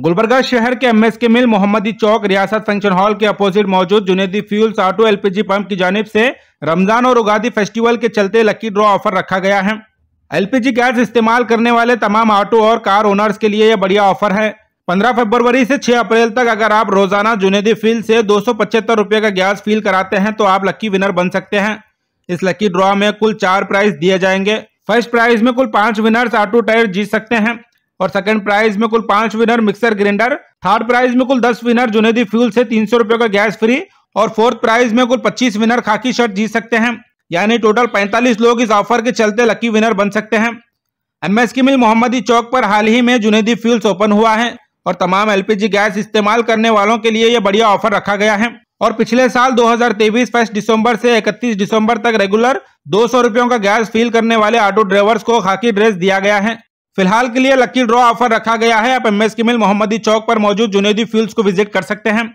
गुलबरगा शहर के एम के मिल मोहम्मदी चौक रियासत फंक्शन हॉल के अपोजिट मौजूद Junedi fuels auto LPG pump की जानब से रमजान और उगादी फेस्टिवल के चलते लकी ड्रॉ ऑफर रखा गया है एलपीजी गैस इस्तेमाल करने वाले तमाम ऑटो और कार ओनर्स के लिए यह बढ़िया ऑफर है पंद्रह फरवरी से छह अप्रैल तक अगर आप रोजाना जुनेदी फील से दो सौ का गैस फील कराते हैं तो आप लकी विनर बन सकते हैं इस लकी ड्रॉ में कुल चार प्राइज दिए जाएंगे फर्स्ट प्राइज में कुल पांच विनर्स ऑटो टायर जीत सकते हैं और सेकंड प्राइज में कुल पांच winner mixer grinder third prize में कुल दस विनर जुनेदी फ्यूल से तीन सौ रुपए का गैस फ्री और फोर्थ प्राइज में कुल पच्चीस विनर खाकी शर्ट जीत सकते हैं यानी टोटल पैंतालीस लोग इस ऑफर के चलते लकी विनर बन सकते हैं एम एस की मिल मोहम्मदी चौक पर हाल ही में जुनेदी फ्यूल्स ओपन हुआ है और तमाम एलपीजी गैस इस्तेमाल करने वालों के लिए यह बढ़िया ऑफर रखा गया है और पिछले साल 2023 फर्स्ट दिसंबर से 31 दिसंबर तक रेगुलर दो सौ रुपयों का गैस फील करने वाले ऑटो ड्राइवर्स को खाकी ड्रेस दिया गया है फिलहाल के लिए लकी ड्रॉ ऑफर रखा गया है आप एमएस एस के मिल मोहम्मदी चौक पर मौजूद जुनेदी फील्ड्स को विजिट कर सकते हैं